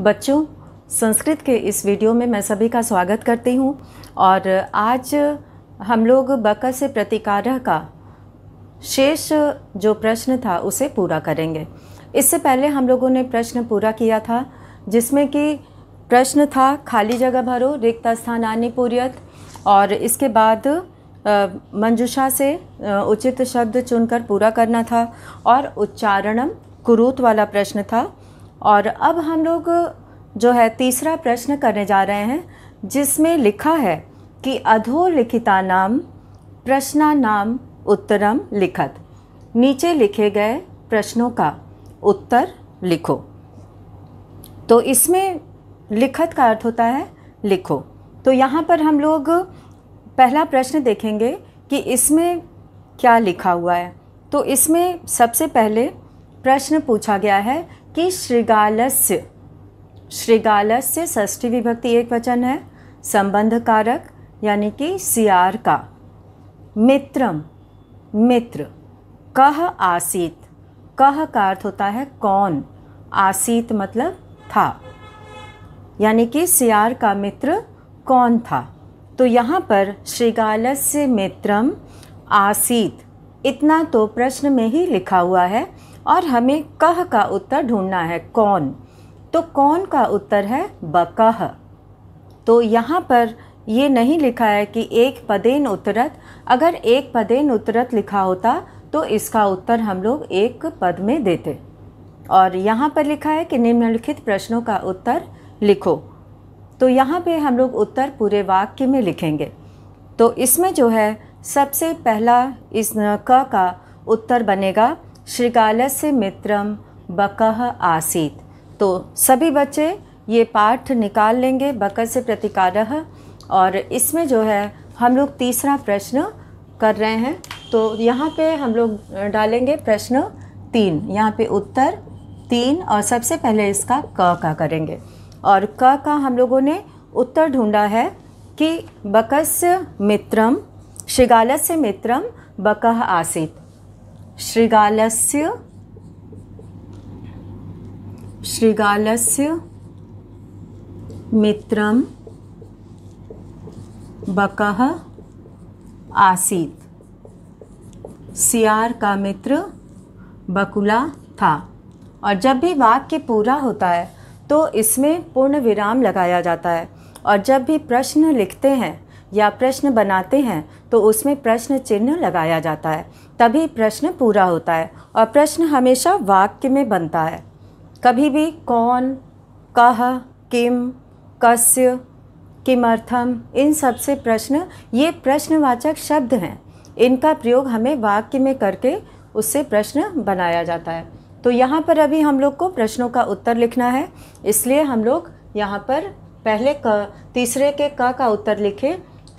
बच्चों संस्कृत के इस वीडियो में मैं सभी का स्वागत करती हूँ और आज हम लोग बक से प्रतिकारह का शेष जो प्रश्न था उसे पूरा करेंगे इससे पहले हम लोगों ने प्रश्न पूरा किया था जिसमें कि प्रश्न था खाली जगह भरो रिक्त स्थान आनी पूरियत और इसके बाद मंजुषा से उचित शब्द चुनकर पूरा करना था और उच्चारणम कुरूत वाला प्रश्न था और अब हम लोग जो है तीसरा प्रश्न करने जा रहे हैं जिसमें लिखा है कि अधोलिखिता नाम प्रश्ना नाम उत्तरम लिखत नीचे लिखे गए प्रश्नों का उत्तर लिखो तो इसमें लिखत का अर्थ होता है लिखो तो यहाँ पर हम लोग पहला प्रश्न देखेंगे कि इसमें क्या लिखा हुआ है तो इसमें सबसे पहले प्रश्न पूछा गया है कि श्रृगालस्य श्रृगालस्य षष्ठी विभक्ति एक वचन है संबंध कारक यानी कि सियार का मित्रम मित्र कह आसीत कह का अर्थ होता है कौन आसीत मतलब था यानी कि सियार का मित्र कौन था तो यहाँ पर श्रीगालस्य मित्रम आसीत इतना तो प्रश्न में ही लिखा हुआ है और हमें कह का उत्तर ढूंढना है कौन तो कौन का उत्तर है बकह तो यहाँ पर ये नहीं लिखा है कि एक पदेन उत्तरत अगर एक पदेन उत्तरत लिखा होता तो इसका उत्तर हम लोग एक पद में देते और यहाँ पर लिखा है कि निम्नलिखित प्रश्नों का उत्तर लिखो तो यहाँ पे हम लोग उत्तर पूरे वाक्य में लिखेंगे तो इसमें जो है सबसे पहला इस क का उत्तर बनेगा से मित्रम बकह आसीत तो सभी बच्चे ये पाठ निकाल लेंगे बकर से प्रतिकारह और इसमें जो है हम लोग तीसरा प्रश्न कर रहे हैं तो यहाँ पे हम लोग डालेंगे प्रश्न तीन यहाँ पे उत्तर तीन और सबसे पहले इसका क का करेंगे और क का हम लोगों ने उत्तर ढूंढा है कि बकस्य मित्रम श्रीगालस्य मित्रम बकह आसित श्रीगालस्य श्रीगालस्य मित्रं बकः आसीत सियार का मित्र बकुला था और जब भी वाक्य पूरा होता है तो इसमें पूर्ण विराम लगाया जाता है और जब भी प्रश्न लिखते हैं या प्रश्न बनाते हैं तो उसमें प्रश्न चिन्ह लगाया जाता है तभी प्रश्न पूरा होता है और प्रश्न हमेशा वाक्य में बनता है कभी भी कौन कह किम कस्य किमर्थम इन सब से प्रश्न ये प्रश्नवाचक शब्द हैं इनका प्रयोग हमें वाक्य में करके उससे प्रश्न बनाया जाता है तो यहाँ पर अभी हम लोग को प्रश्नों का उत्तर लिखना है इसलिए हम लोग यहाँ पर पहले क तीसरे के क का उत्तर लिखे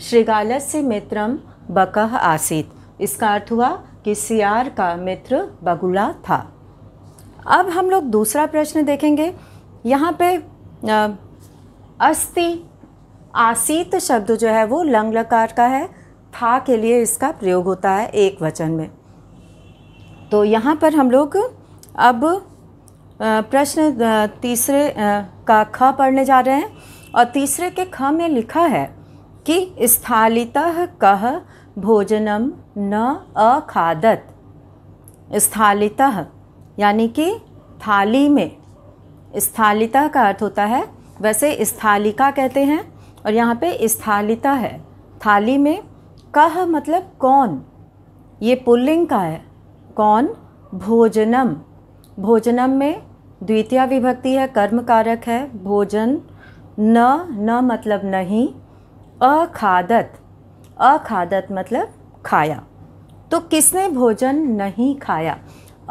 श्रीगालस्य मित्रम बकह आसीत इसका अर्थ हुआ कि सियार का मित्र बगुला था अब हम लोग दूसरा प्रश्न देखेंगे यहाँ पे अस्थि आसीत शब्द जो है वो लंग लकार का है था के लिए इसका प्रयोग होता है एक वचन में तो यहाँ पर हम लोग अब प्रश्न तीसरे का ख पढ़ने जा रहे हैं और तीसरे के ख में लिखा है कि स्थालित कह भोजनम न अखादत स्थालित यानी कि थाली में स्थालिता का अर्थ होता है वैसे स्थालिका कहते हैं और यहाँ पे स्थालिता है थाली में कह मतलब कौन ये पुल्लिंग का है कौन भोजनम भोजनम में द्वितीय विभक्ति है कर्म कारक है भोजन न न मतलब नहीं अखादत अखादत मतलब खाया तो किसने भोजन नहीं खाया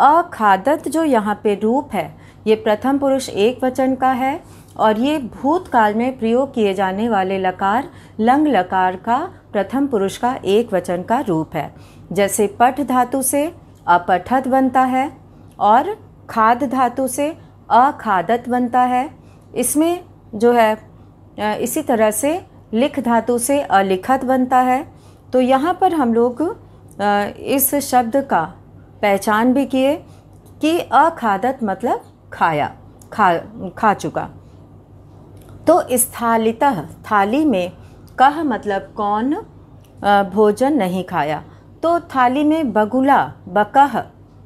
अखादत जो यहाँ पे रूप है ये प्रथम पुरुष एक वचन का है और ये भूतकाल में प्रयोग किए जाने वाले लकार लंग लकार का प्रथम पुरुष का एक वचन का रूप है जैसे पठ धातु से अपठत बनता है और खाद धातु से अखादत बनता है इसमें जो है इसी तरह से लिख धातु से अलिखत बनता है तो यहाँ पर हम लोग इस शब्द का पहचान भी किए कि अखादत मतलब खाया खा खा चुका तो स्थालित थाली में कह मतलब कौन भोजन नहीं खाया तो थाली में बगुला बकह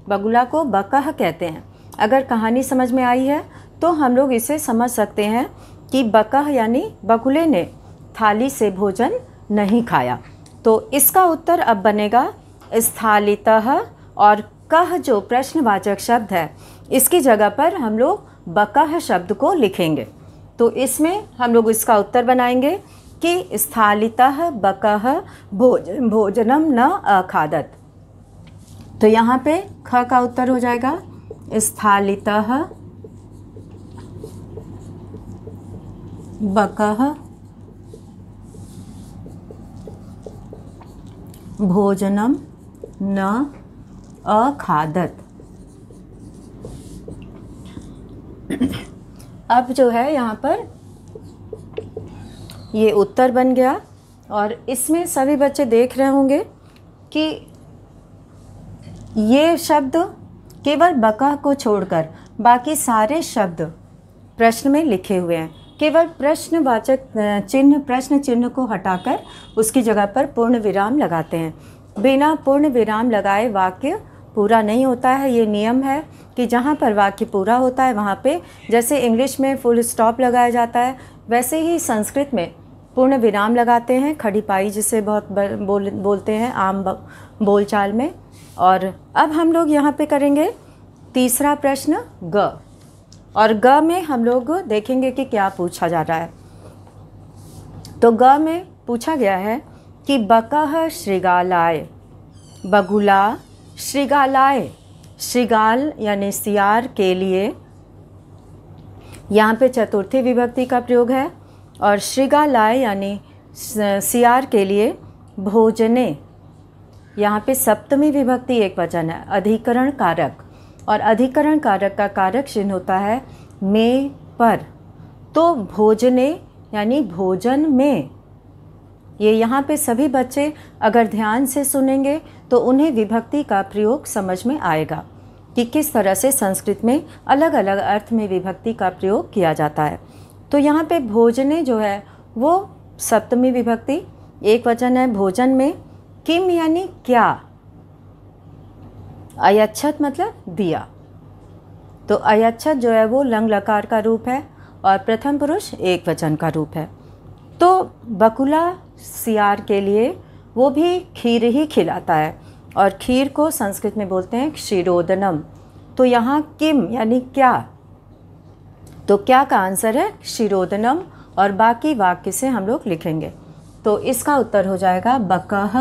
बगुला को बकह कहते हैं अगर कहानी समझ में आई है तो हम लोग इसे समझ सकते हैं कि बकह यानी बगुले ने थाली से भोजन नहीं खाया तो इसका उत्तर अब बनेगा स्थालित और कह जो प्रश्नवाचक शब्द है इसकी जगह पर हम लोग बकह शब्द को लिखेंगे तो इसमें हम लोग इसका उत्तर बनाएंगे कि स्थालित बकह भोज भोजनम न अखादत तो यहाँ पे ख का उत्तर हो जाएगा स्थालित बकह भोजनम न अखादत अब जो है यहाँ पर ये उत्तर बन गया और इसमें सभी बच्चे देख रहे होंगे कि ये शब्द केवल बका को छोड़कर बाकी सारे शब्द प्रश्न में लिखे हुए हैं केवल प्रश्नवाचक चिन्ह प्रश्न चिन्ह को हटाकर उसकी जगह पर पूर्ण विराम लगाते हैं बिना पूर्ण विराम लगाए वाक्य पूरा नहीं होता है ये नियम है कि जहाँ पर वाक्य पूरा होता है वहाँ पे जैसे इंग्लिश में फुल स्टॉप लगाया जाता है वैसे ही संस्कृत में पूर्ण विराम लगाते हैं खड़ी पाई जिसे बहुत बोल बोलते हैं आम बोलचाल में और अब हम लोग यहाँ पे करेंगे तीसरा प्रश्न ग और ग में हम लोग देखेंगे कि क्या पूछा जा रहा है तो ग में पूछा गया है कि बकह श्रृगालाय बगुला श्रृगालाय श्रृगाल यानी सियार के लिए यहाँ पे चतुर्थी विभक्ति का प्रयोग है और श्रृगालाय यानी सियार के लिए भोजने यहाँ पे सप्तमी विभक्ति एक वचन है अधिकरण कारक और अधिकरण कारक का कारक चिन्ह होता है मे पर तो भोजने यानी भोजन में ये यहाँ पे सभी बच्चे अगर ध्यान से सुनेंगे तो उन्हें विभक्ति का प्रयोग समझ में आएगा कि किस तरह से संस्कृत में अलग अलग अर्थ में विभक्ति का प्रयोग किया जाता है तो यहाँ पे भोजने जो है वो सप्तमी विभक्ति एक वचन है भोजन में किम यानी क्या अयच्छत मतलब दिया तो अयच्छत जो है वो लंग लकार का रूप है और प्रथम पुरुष एक वचन का रूप है तो बकुला सियार के लिए वो भी खीर ही खिलाता है और खीर को संस्कृत में बोलते हैं क्षीरोदनम तो यहाँ किम यानी क्या तो क्या का आंसर है क्षीरोदनम और बाकी वाक्य से हम लोग लिखेंगे तो इसका उत्तर हो जाएगा बकह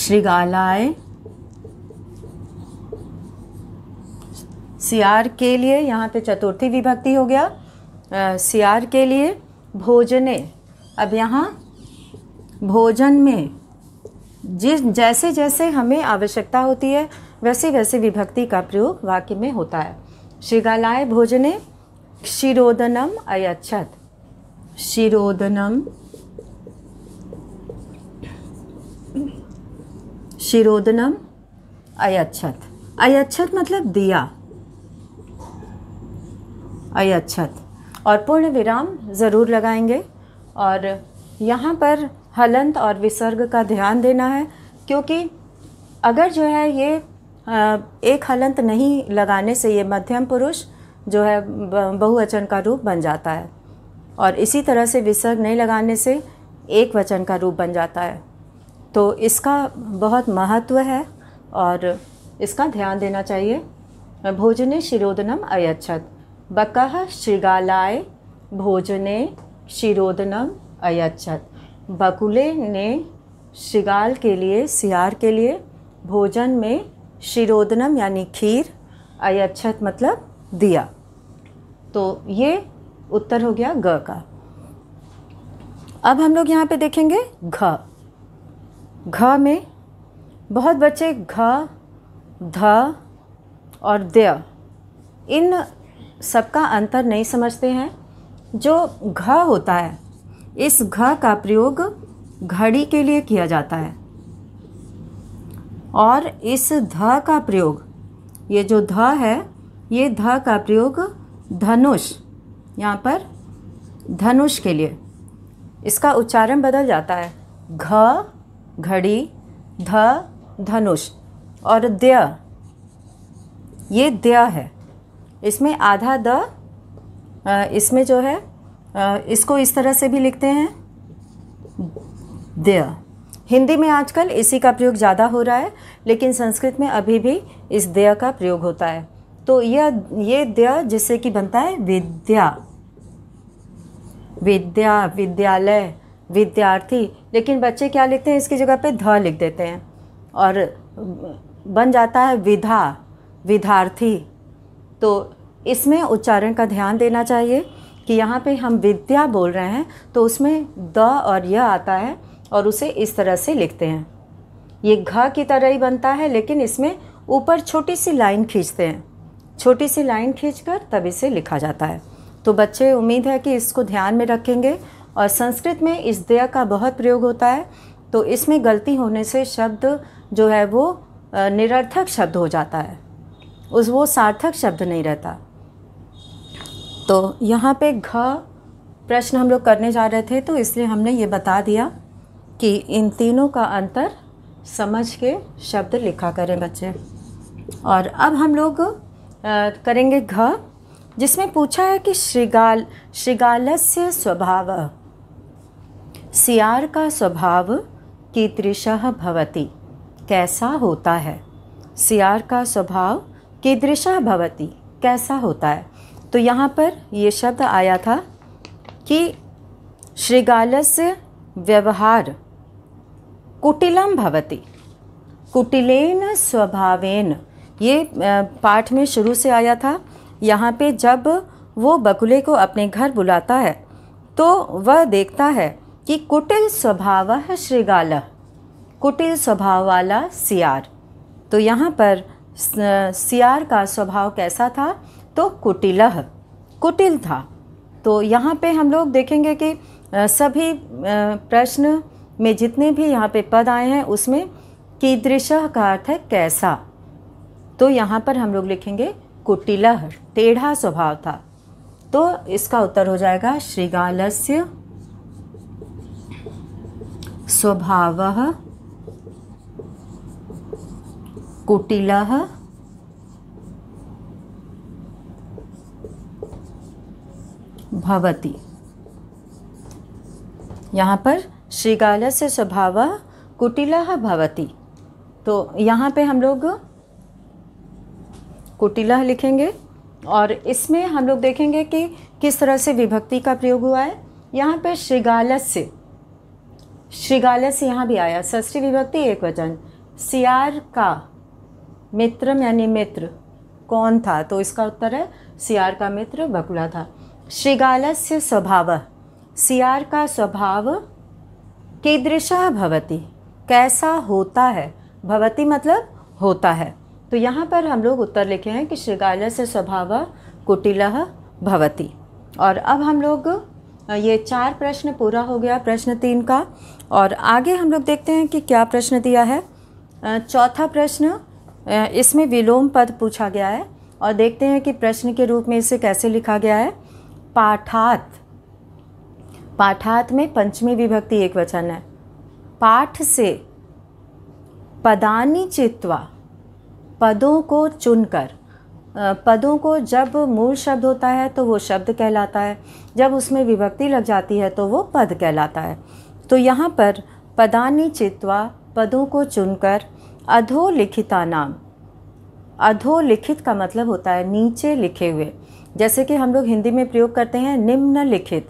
श्रीगालाय सियार के लिए यहाँ पे चतुर्थी विभक्ति हो गया सियार के लिए भोजने अब यहाँ भोजन में जिस जैसे जैसे हमें आवश्यकता होती है वैसे वैसे विभक्ति का प्रयोग वाक्य में होता है शिगालाय भोजने क्षीरोदनम अयच्छत शिरोदनम शिरोदनम अयच्छत अयच्छत मतलब दिया अयच्छत और पूर्ण विराम ज़रूर लगाएंगे और यहाँ पर हलंत और विसर्ग का ध्यान देना है क्योंकि अगर जो है ये एक हलंत नहीं लगाने से ये मध्यम पुरुष जो है बहुवचन का रूप बन जाता है और इसी तरह से विसर्ग नहीं लगाने से एक वचन का रूप बन जाता है तो इसका बहुत महत्व है और इसका ध्यान देना चाहिए भोजने शिरोदनम अयच्छत बकह श्रृगालाय भोजने शिरोदनम अयच्छत बकुले ने शिगाल के लिए सियार के लिए भोजन में शिरोदनम यानी खीर अयच्छत मतलब दिया तो ये उत्तर हो गया ग का अब हम लोग यहाँ पे देखेंगे घ घ में बहुत बच्चे घ ध और द्य इन सबका अंतर नहीं समझते हैं जो घ होता है इस घ का प्रयोग घड़ी के लिए किया जाता है और इस ध का प्रयोग ये जो ध है ये ध का प्रयोग धनुष यहाँ पर धनुष के लिए इसका उच्चारण बदल जाता है घ घड़ी ध धनुष और द्य ये द्य है इसमें आधा द इसमें जो है इसको इस तरह से भी लिखते हैं देय हिंदी में आजकल इसी का प्रयोग ज़्यादा हो रहा है लेकिन संस्कृत में अभी भी इस देय का प्रयोग होता है तो यह ये देय जिससे कि बनता है विद्या विद्या विद्यालय विद्यार्थी लेकिन बच्चे क्या लिखते हैं इसकी जगह पे ध लिख देते हैं और बन जाता है विधा विधार्थी तो इसमें उच्चारण का ध्यान देना चाहिए कि यहाँ पे हम विद्या बोल रहे हैं तो उसमें द और य आता है और उसे इस तरह से लिखते हैं ये घ की तरह ही बनता है लेकिन इसमें ऊपर छोटी सी लाइन खींचते हैं छोटी सी लाइन खींचकर तब इसे लिखा जाता है तो बच्चे उम्मीद है कि इसको ध्यान में रखेंगे और संस्कृत में इस दया का बहुत प्रयोग होता है तो इसमें गलती होने से शब्द जो है वो निरर्थक शब्द हो जाता है उस वो सार्थक शब्द नहीं रहता तो यहाँ पे घ प्रश्न हम लोग करने जा रहे थे तो इसलिए हमने ये बता दिया कि इन तीनों का अंतर समझ के शब्द लिखा करें बच्चे और अब हम लोग करेंगे घ जिसमें पूछा है कि श्रीगाल श्रीगालस्य स्वभाव सियार का स्वभाव कीदृशः भवति कैसा होता है सियार का स्वभाव कीदृशः भवति कैसा होता है तो यहाँ पर ये शब्द आया था कि श्रृगालस्य व्यवहार कुटिलम भवती कुटिलेन स्वभावेन ये पाठ में शुरू से आया था यहाँ पे जब वो बकुले को अपने घर बुलाता है तो वह देखता है कि कुटिल स्वभाव है श्रीगाल कुटिल स्वभाव वाला सियार तो यहाँ पर सियार का स्वभाव कैसा था तो कुटिलह कुटिल था तो यहाँ पे हम लोग देखेंगे कि सभी प्रश्न में जितने भी यहाँ पे पद आए हैं उसमें कीदृश का अर्थ है कैसा तो यहाँ पर हम लोग लिखेंगे कुटिलह टेढ़ा स्वभाव था तो इसका उत्तर हो जाएगा श्रीगालस्य स्वभाव कुटिल भवती यहाँ पर श्रीगाल से स्वभाव कुटिला भवती तो यहाँ पे हम लोग कुटिला लिखेंगे और इसमें हम लोग देखेंगे कि किस तरह से विभक्ति का प्रयोग हुआ है यहाँ पे श्रीगालस्य से यहाँ भी आया षष्ठी विभक्ति एक वचन सियार का मित्र यानी मित्र कौन था तो इसका उत्तर है सियार का मित्र बकुला था शृगालस्य स्वभाव सियार का स्वभाव कीदृश भवती कैसा होता है भवती मतलब होता है तो यहाँ पर हम लोग उत्तर लिखे हैं कि से स्वभाव कुटिल भवती और अब हम लोग ये चार प्रश्न पूरा हो गया प्रश्न तीन का और आगे हम लोग देखते हैं कि क्या प्रश्न दिया है चौथा प्रश्न इसमें विलोम पद पूछा गया है और देखते हैं कि प्रश्न के रूप में इसे कैसे लिखा गया है पाठात पाठात में पंचमी विभक्ति एक वचन है पाठ से पदानी चित्वा पदों को चुनकर पदों को जब मूल शब्द होता है तो वो शब्द कहलाता है जब उसमें विभक्ति लग जाती है तो वो पद कहलाता है तो यहाँ पर पदानी चित्वा पदों को चुनकर अधोलिखिता नाम अधोलिखित का मतलब होता है नीचे लिखे हुए जैसे कि हम लोग हिंदी में प्रयोग करते हैं निम्नलिखित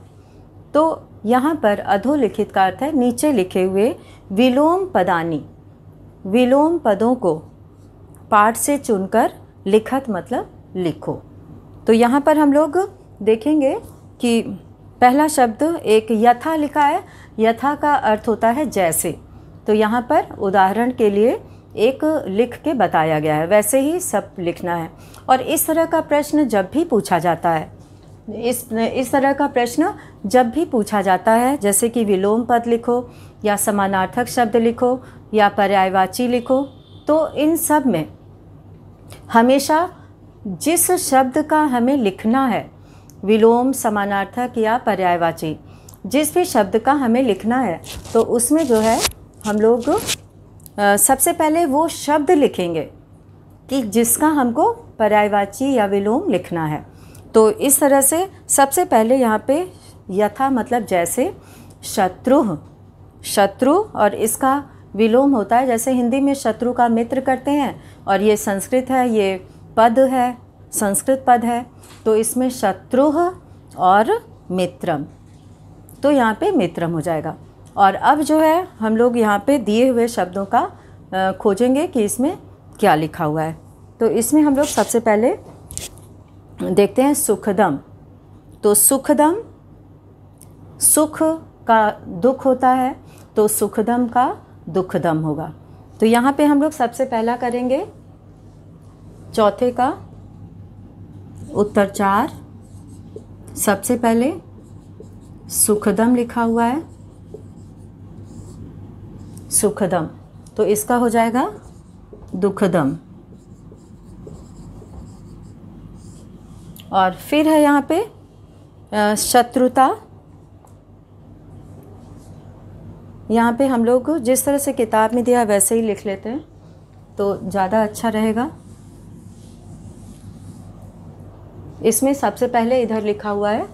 तो यहाँ पर अधोलिखित का अर्थ है नीचे लिखे हुए विलोम पदानी विलोम पदों को पाठ से चुनकर लिखत मतलब लिखो तो यहाँ पर हम लोग देखेंगे कि पहला शब्द एक यथा लिखा है यथा का अर्थ होता है जैसे तो यहाँ पर उदाहरण के लिए एक लिख के बताया गया है वैसे ही सब लिखना है और इस तरह का प्रश्न जब भी पूछा जाता है इस इस तरह का प्रश्न जब भी पूछा जाता है जैसे कि विलोम पद लिखो या समानार्थक शब्द लिखो या पर्यायवाची लिखो तो इन सब में हमेशा जिस शब्द का हमें लिखना है विलोम समानार्थक या पर्यायवाची जिस भी शब्द का हमें लिखना है तो उसमें जो है हम लोग सबसे पहले वो शब्द लिखेंगे कि जिसका हमको पर्यायवाची या विलोम लिखना है तो इस तरह से सबसे पहले यहाँ पे यथा मतलब जैसे शत्रु शत्रु और इसका विलोम होता है जैसे हिंदी में शत्रु का मित्र करते हैं और ये संस्कृत है ये पद है संस्कृत पद है तो इसमें शत्रु और मित्रम तो यहाँ पे मित्रम हो जाएगा और अब जो है हम लोग यहाँ पे दिए हुए शब्दों का खोजेंगे कि इसमें क्या लिखा हुआ है तो इसमें हम लोग सबसे पहले देखते हैं सुखदम तो सुखदम सुख का दुख होता है तो सुखदम का दुखदम होगा तो यहाँ पे हम लोग सबसे पहला करेंगे चौथे का उत्तर चार सबसे पहले सुखदम लिखा हुआ है सुखदम तो इसका हो जाएगा दुखदम और फिर है यहाँ पे शत्रुता यहाँ पे हम लोग जिस तरह से किताब में दिया वैसे ही लिख लेते हैं तो ज़्यादा अच्छा रहेगा इसमें सबसे पहले इधर लिखा हुआ है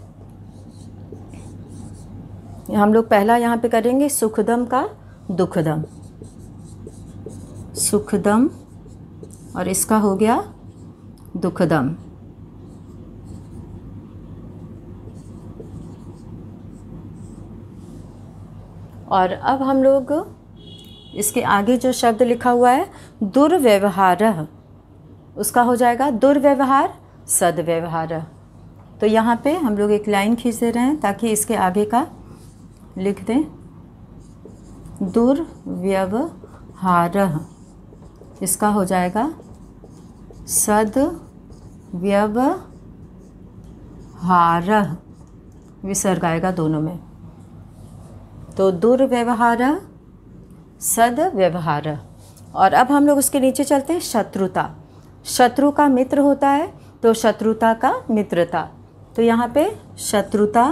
हम लोग पहला यहाँ पे करेंगे सुखदम का दुखदम सुखदम और इसका हो गया दुखदम और अब हम लोग इसके आगे जो शब्द लिखा हुआ है दुर्व्यवहार उसका हो जाएगा दुर्व्यवहार सदव्यवहार तो यहाँ पे हम लोग एक लाइन खींच दे रहे हैं ताकि इसके आगे का लिख दें दुर्व्यवहार इसका हो जाएगा सद व्यवहार विसर्ग आएगा दोनों में तो दुर्व्यवहार सदव्यवहार और अब हम लोग उसके नीचे चलते हैं शत्रुता शत्रु का मित्र होता है तो शत्रुता का मित्रता तो यहाँ पे शत्रुता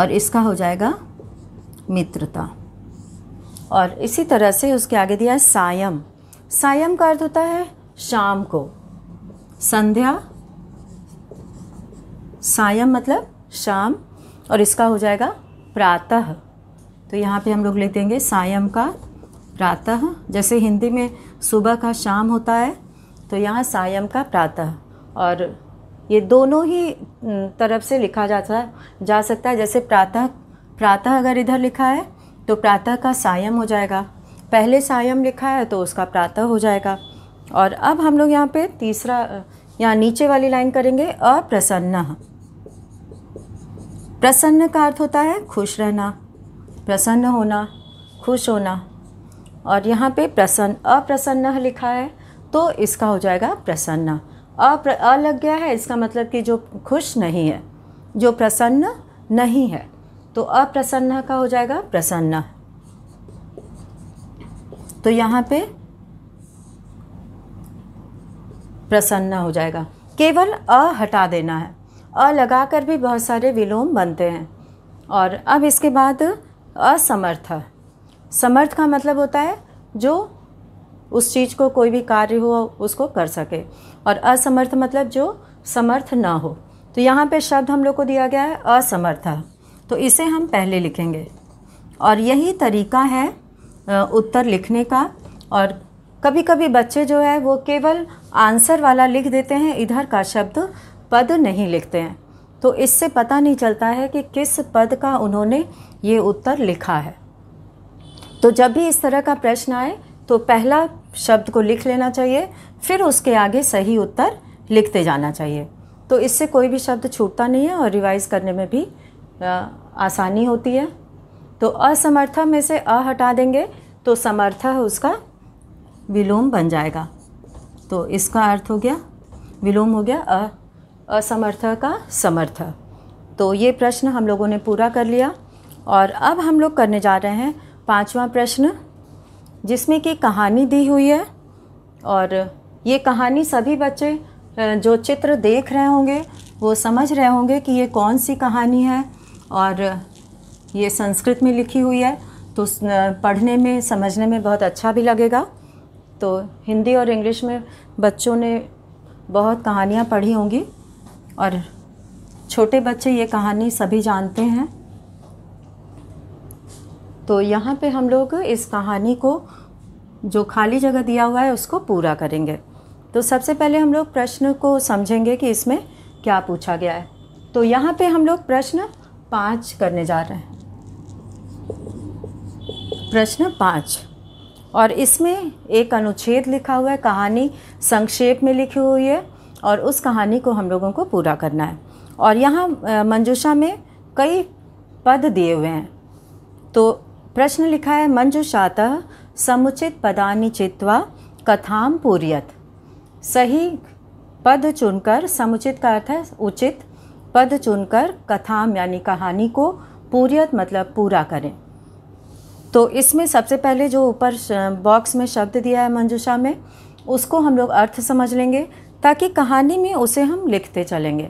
और इसका हो जाएगा मित्रता और इसी तरह से उसके आगे दिया है सायम सायम का अर्थ होता है शाम को संध्या सायम मतलब शाम और इसका हो जाएगा प्रातः तो यहाँ पे हम लोग लिख देंगे सायम का प्रातः जैसे हिंदी में सुबह का शाम होता है तो यहाँ सायम का प्रातः और ये दोनों ही तरफ से लिखा जाता जा सकता है जैसे प्रातः प्रातः अगर इधर लिखा है तो प्रातः का सायम हो जाएगा पहले सायम लिखा है तो उसका प्रातः हो जाएगा और अब हम लोग यहाँ पे तीसरा यहाँ नीचे वाली लाइन करेंगे अप्रसन्न प्रसन्न का अर्थ होता है खुश रहना प्रसन्न होना खुश होना और यहाँ पे प्रसन्न अप्रसन्न लिखा है तो इसका हो जाएगा प्रसन्न अप्र अलग गया है इसका मतलब कि जो खुश नहीं है जो प्रसन्न नहीं है तो अप्रसन्न का हो जाएगा प्रसन्न तो यहाँ पे प्रसन्न हो जाएगा केवल अ हटा देना है अ लगा कर भी बहुत सारे विलोम बनते हैं और अब इसके बाद असमर्थ समर्थ का मतलब होता है जो उस चीज़ को कोई भी कार्य हो उसको कर सके और असमर्थ मतलब जो समर्थ ना हो तो यहाँ पे शब्द हम लोग को दिया गया है असमर्थ तो इसे हम पहले लिखेंगे और यही तरीका है उत्तर लिखने का और कभी कभी बच्चे जो है वो केवल आंसर वाला लिख देते हैं इधर का शब्द पद नहीं लिखते हैं तो इससे पता नहीं चलता है कि किस पद का उन्होंने ये उत्तर लिखा है तो जब भी इस तरह का प्रश्न आए तो पहला शब्द को लिख लेना चाहिए फिर उसके आगे सही उत्तर लिखते जाना चाहिए तो इससे कोई भी शब्द छूटता नहीं है और रिवाइज़ करने में भी आसानी होती है तो असमर्थ में से अ हटा देंगे तो समर्थ उसका विलोम बन जाएगा तो इसका अर्थ हो गया विलोम हो गया अ असमर्थ का समर्थ तो ये प्रश्न हम लोगों ने पूरा कर लिया और अब हम लोग करने जा रहे हैं पांचवा प्रश्न जिसमें कि कहानी दी हुई है और ये कहानी सभी बच्चे जो चित्र देख रहे होंगे वो समझ रहे होंगे कि ये कौन सी कहानी है और ये संस्कृत में लिखी हुई है तो पढ़ने में समझने में बहुत अच्छा भी लगेगा तो हिंदी और इंग्लिश में बच्चों ने बहुत कहानियाँ पढ़ी होंगी और छोटे बच्चे ये कहानी सभी जानते हैं तो यहाँ पे हम लोग इस कहानी को जो खाली जगह दिया हुआ है उसको पूरा करेंगे तो सबसे पहले हम लोग प्रश्न को समझेंगे कि इसमें क्या पूछा गया है तो यहाँ पे हम लोग प्रश्न पाँच करने जा रहे हैं प्रश्न पाँच और इसमें एक अनुच्छेद लिखा हुआ है कहानी संक्षेप में लिखी हुई है और उस कहानी को हम लोगों को पूरा करना है और यहाँ मंजूषा में कई पद दिए हुए हैं तो प्रश्न लिखा है मंजूषातः समुचित पदानि चित्वा कथाम पूरियत सही पद चुनकर समुचित का अर्थ है उचित पद चुनकर कथाम यानी कहानी को पूरीत मतलब पूरा करें तो इसमें सबसे पहले जो ऊपर बॉक्स में शब्द दिया है मंजुषा में उसको हम लोग अर्थ समझ लेंगे ताकि कहानी में उसे हम लिखते चलेंगे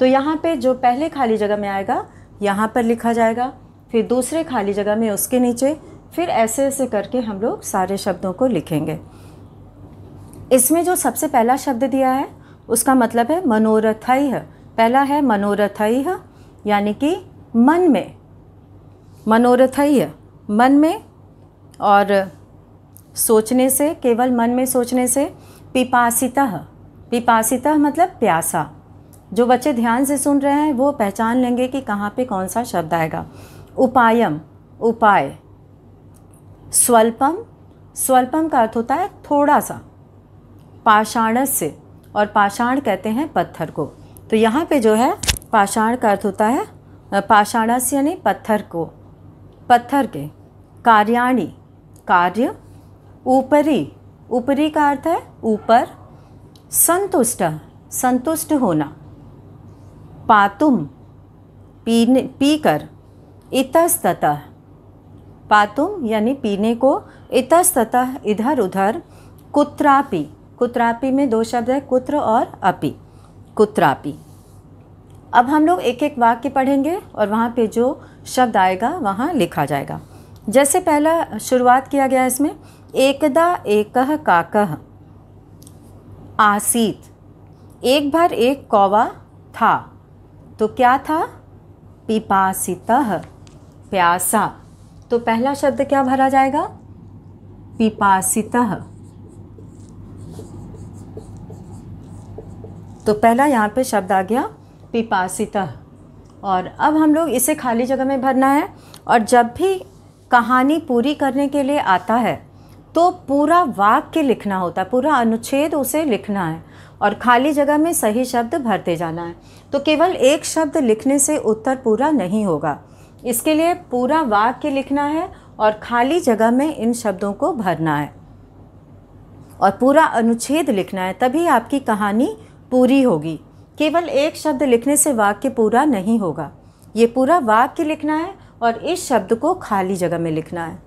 तो यहाँ पे जो पहले खाली जगह में आएगा यहाँ पर लिखा जाएगा फिर दूसरे खाली जगह में उसके नीचे फिर ऐसे ऐसे करके हम लोग सारे शब्दों को लिखेंगे इसमें जो सबसे पहला शब्द दिया है उसका मतलब है मनोरथाई है पहला है मनोरथई यानी कि मन में मनोरथई मन में और सोचने से केवल मन में सोचने से पिपासित पिपासित मतलब प्यासा जो बच्चे ध्यान से सुन रहे हैं वो पहचान लेंगे कि कहाँ पे कौन सा शब्द आएगा उपायम उपाय स्वल्पम स्वल्पम का अर्थ होता है थोड़ा सा पाषाण से और पाषाण कहते हैं पत्थर को तो यहाँ पे जो है पाषाण का अर्थ होता है पाषाणस यानी पत्थर को पत्थर के कार्याणी कार्य ऊपरी ऊपरी का अर्थ है ऊपर संतुष्ट संतुष्ट होना पातुम पीने पीकर इतस्तः पातुम यानी पीने को इतस्तः इधर उधर कुत्रापि कुत्रापि में दो शब्द है कुत्र और अपि कुत्रापी अब हम लोग एक एक वाक्य पढ़ेंगे और वहाँ पे जो शब्द आएगा वहाँ लिखा जाएगा जैसे पहला शुरुआत किया गया इसमें एकदा एक काकह आसीत एक बार एक कौवा था तो क्या था पिपासित प्यासा तो पहला शब्द क्या भरा जाएगा पिपासित तो पहला यहाँ पे शब्द आ गया पिपासिता और अब हम लोग इसे खाली जगह में भरना है और जब भी कहानी पूरी करने के लिए आता है तो पूरा वाक्य लिखना होता है पूरा अनुच्छेद उसे लिखना है और खाली जगह में सही शब्द भरते जाना है तो केवल एक शब्द लिखने से उत्तर पूरा नहीं होगा इसके लिए पूरा वाक्य लिखना है और खाली जगह में इन शब्दों को भरना है और पूरा अनुच्छेद लिखना है तभी आपकी कहानी पूरी होगी केवल एक शब्द लिखने से वाक्य पूरा नहीं होगा ये पूरा वाक्य लिखना है और इस शब्द को खाली जगह में लिखना है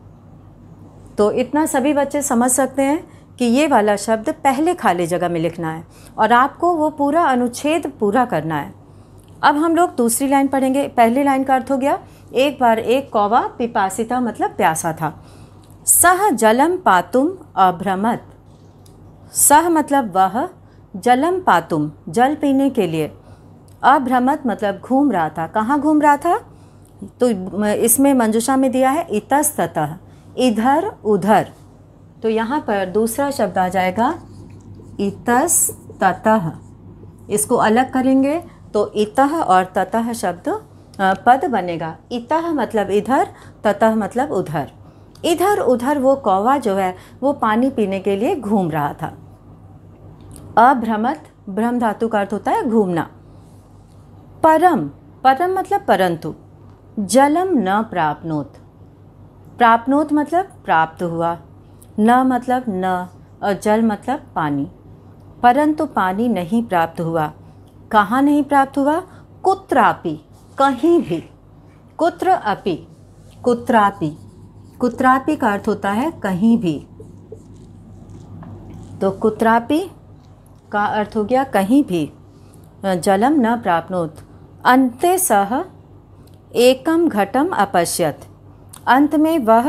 तो इतना सभी बच्चे समझ सकते हैं कि ये वाला शब्द पहले खाली जगह में लिखना है और आपको वो पूरा अनुच्छेद पूरा करना है अब हम लोग दूसरी लाइन पढ़ेंगे पहली लाइन का अर्थ हो गया एक बार एक कौवा पिपासिता मतलब प्यासा था सह जलम पातुम अभ्रमत सह मतलब वह जलम पातुम जल पीने के लिए अभ्रमत मतलब घूम रहा था कहाँ घूम रहा था तो इसमें मंजुषा में दिया है इतस्तः इधर उधर तो यहाँ पर दूसरा शब्द आ जाएगा इतस्तः इसको अलग करेंगे तो इतः और ततः शब्द पद बनेगा इतः मतलब इधर ततः मतलब उधर इधर उधर वो कौवा जो है वो पानी पीने के लिए घूम रहा था अभ्रमत भ्रम धातु का अर्थ होता है घूमना परम परम मतलब परंतु जलम न प्राप्नोत प्राप्नोत मतलब प्राप्त हुआ न मतलब न और जल मतलब पानी परंतु पानी नहीं प्राप्त हुआ कहाँ नहीं प्राप्त हुआ कुत्रापि कहीं भी कुत्र अपि कुत्रापि कुत्रापि का अर्थ होता है कहीं भी तो कुत्रापि का अर्थ हो गया कहीं भी जलम न प्राप्नोत अंत सह एकम घटम अपश्यत अंत में वह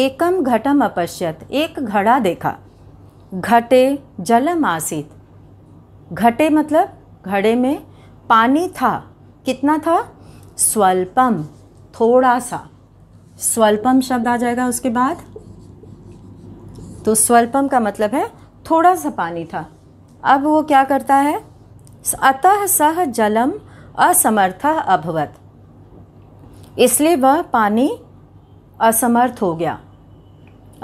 एकम घटम अपश्यत एक घड़ा देखा घटे जलम आसित घटे मतलब घड़े में पानी था कितना था स्वल्पम थोड़ा सा स्वल्पम शब्द आ जाएगा उसके बाद तो स्वल्पम का मतलब है थोड़ा सा पानी था अब वो क्या करता है अतः सह जलम असमर्थ अभवत इसलिए वह पानी असमर्थ हो गया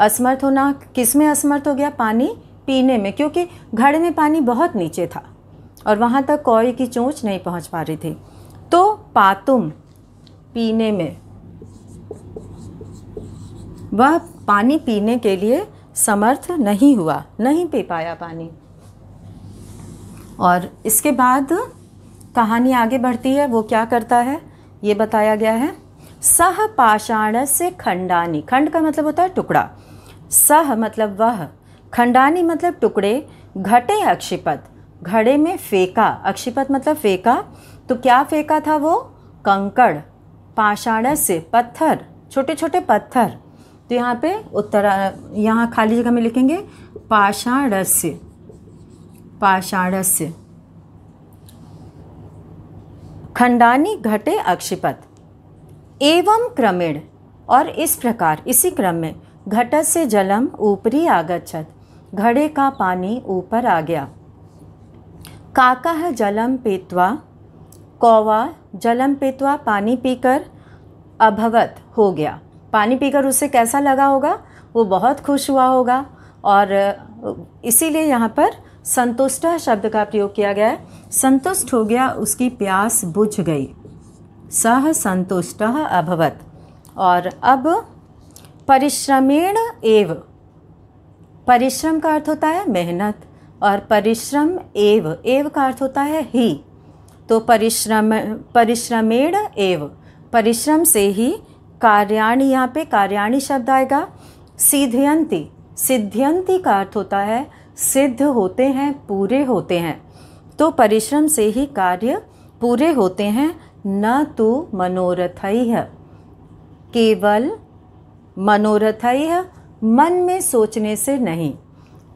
असमर्थ होना किस में असमर्थ हो गया पानी पीने में क्योंकि घड़े में पानी बहुत नीचे था और वहाँ तक कोई की चोंच नहीं पहुँच पा रही थी तो पातुम पीने में वह पानी पीने के लिए समर्थ नहीं हुआ नहीं पी पाया पानी और इसके बाद कहानी आगे बढ़ती है वो क्या करता है ये बताया गया है सह पाषाण से खंडानी खंड का मतलब होता है टुकड़ा सह मतलब वह खंडानी मतलब टुकड़े घटे अक्षिपत घड़े में फेंका अक्षिपत मतलब फेंका तो क्या फेंका था वो कंकड़ पाषाण से पत्थर छोटे छोटे पत्थर तो यहाँ पे उत्तर यहाँ खाली जगह में लिखेंगे पाषाण पाषाणस्य खंडानी घटे अक्षिपत एवं क्रमेण और इस प्रकार इसी क्रम में घट से जलम ऊपरी आगछत घड़े का पानी ऊपर आ गया काका जलम पीतवा कौवा जलम पीतवा पानी पीकर अभवत हो गया पानी पीकर उसे कैसा लगा होगा वो बहुत खुश हुआ होगा और इसीलिए यहाँ पर संतुष्ट शब्द का प्रयोग किया गया है संतुष्ट हो गया उसकी प्यास बुझ गई सह संतुष्ट अभवत और अब परिश्रमेण एव परिश्रम का अर्थ होता है मेहनत और परिश्रम एव एव का अर्थ होता है ही तो परिश्रम परिश्रमेण एव परिश्रम से ही कार्याणी यहाँ पे कार्याणी शब्द आएगा सिद्ध्यंती सिद्ध्यंती का अर्थ होता है सिद्ध होते हैं पूरे होते हैं तो परिश्रम से ही कार्य पूरे होते हैं न तो है केवल है मन में सोचने से नहीं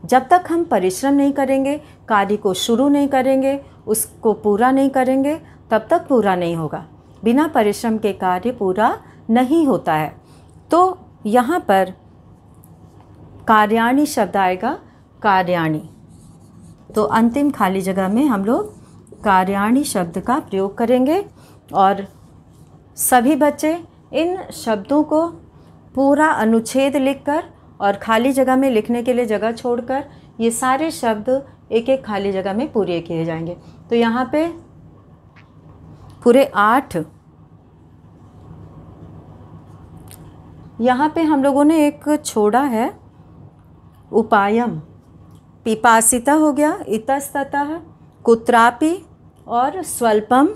जब तक हम परिश्रम नहीं करेंगे कार्य को शुरू नहीं करेंगे उसको पूरा नहीं करेंगे तब तक पूरा नहीं होगा बिना परिश्रम के कार्य पूरा नहीं होता है तो यहाँ पर कार्याणी शब्द आएगा कार्याणी तो अंतिम खाली जगह में हम लोग कार्याणी शब्द का प्रयोग करेंगे और सभी बच्चे इन शब्दों को पूरा अनुच्छेद लिखकर और खाली जगह में लिखने के लिए जगह छोड़कर ये सारे शब्द एक एक खाली जगह में पूरे किए जाएंगे तो यहाँ पे पूरे आठ यहाँ पे हम लोगों ने एक छोड़ा है उपायम पिपासिता हो गया इतस्तः कुत्रापि और स्वल्पम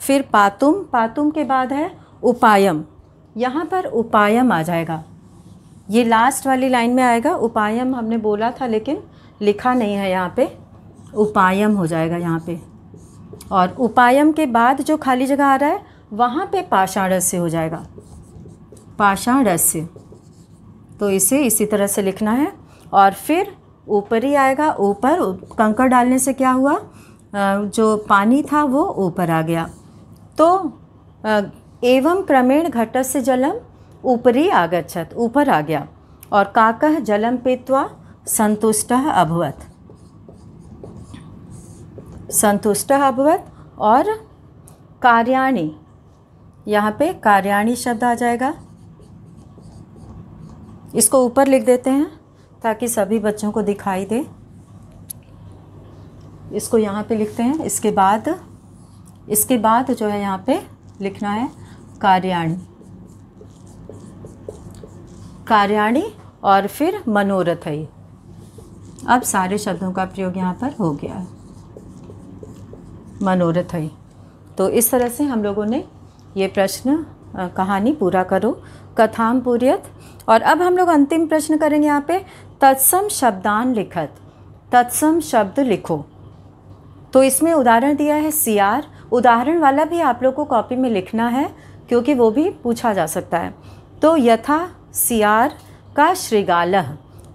फिर पातुम पातुम के बाद है उपायम यहाँ पर उपायम आ जाएगा ये लास्ट वाली लाइन में आएगा उपायम हमने बोला था लेकिन लिखा नहीं है यहाँ पे उपायम हो जाएगा यहाँ पे और उपायम के बाद जो खाली जगह आ रहा है वहाँ पे पाषाण रस्य हो जाएगा पाषाण रस्य तो इसे इसी तरह से लिखना है और फिर ऊपर ही आएगा ऊपर कंकड़ डालने से क्या हुआ जो पानी था वो ऊपर आ गया तो एवं क्रमेण घटस से जलम ऊपरी आगछत ऊपर आ गया और काकह जलम पीतवा संतुष्ट अभवत संतुष्ट अभवत और कार्याणी यहाँ पे कार्याणी शब्द आ जाएगा इसको ऊपर लिख देते हैं ताकि सभी बच्चों को दिखाई दे इसको यहाँ पे लिखते हैं इसके बाद इसके बाद जो है यहाँ पे लिखना है कार्याणी कार्याणी और फिर मनोरथई अब सारे शब्दों का प्रयोग यहाँ पर हो गया है मनोरथ है तो इस तरह से हम लोगों ने ये प्रश्न कहानी पूरा करो कथाम पूर्यत और अब हम लोग अंतिम प्रश्न करेंगे यहाँ पे तत्सम शब्दान लिखत तत्सम शब्द लिखो तो इसमें उदाहरण दिया है सियार उदाहरण वाला भी आप लोग को कॉपी में लिखना है क्योंकि वो भी पूछा जा सकता है तो यथा सियार का श्रीगाल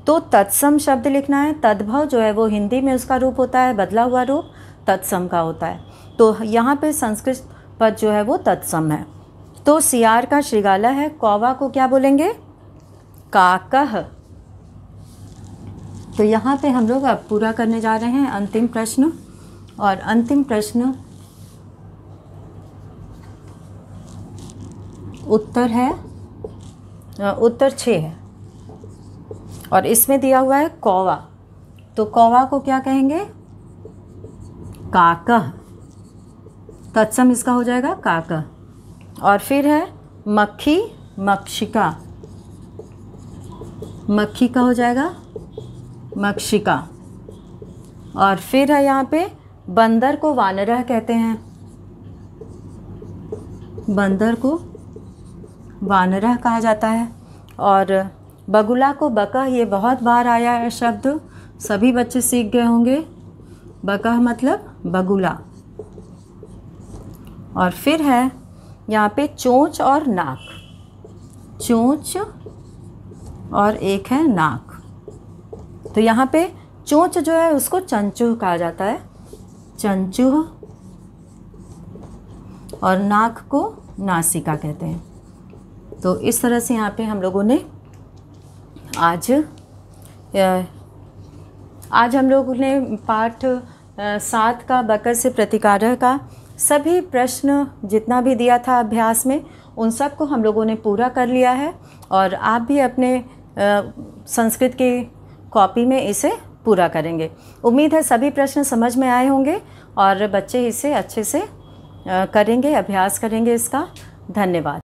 तो तत्सम शब्द लिखना है तद्भव जो है वो हिंदी में उसका रूप होता है बदला हुआ रूप तत्सम का होता है तो यहाँ पे संस्कृत पद जो है वो तत्सम है तो सियार का श्रीगाला है कौवा को क्या बोलेंगे काकह तो यहाँ पे हम लोग अब पूरा करने जा रहे हैं अंतिम प्रश्न और अंतिम प्रश्न उत्तर है उत्तर छः है और इसमें दिया हुआ है कौवा तो कौवा को क्या कहेंगे काका तत्सम इसका हो जाएगा काका और फिर है मक्खी मक्षिका मक्खी का हो जाएगा मक्षिका और फिर है यहाँ पे बंदर को वानरह कहते हैं बंदर को वानरह कहा जाता है और बगुला को बकह ये बहुत बार आया है शब्द सभी बच्चे सीख गए होंगे बकह मतलब बगुला और फिर है यहाँ पे चोंच और नाक चोंच और एक है नाक तो यहाँ पे चोंच जो है उसको चंचूह कहा जाता है चंचूह और नाक को नासिका कहते हैं तो इस तरह से यहाँ पे हम लोगों ने आज आज हम लोगों ने पाठ सात का बकर से प्रतिकारह का सभी प्रश्न जितना भी दिया था अभ्यास में उन सब को हम लोगों ने पूरा कर लिया है और आप भी अपने संस्कृत के कॉपी में इसे पूरा करेंगे उम्मीद है सभी प्रश्न समझ में आए होंगे और बच्चे इसे अच्छे से करेंगे अभ्यास करेंगे इसका धन्यवाद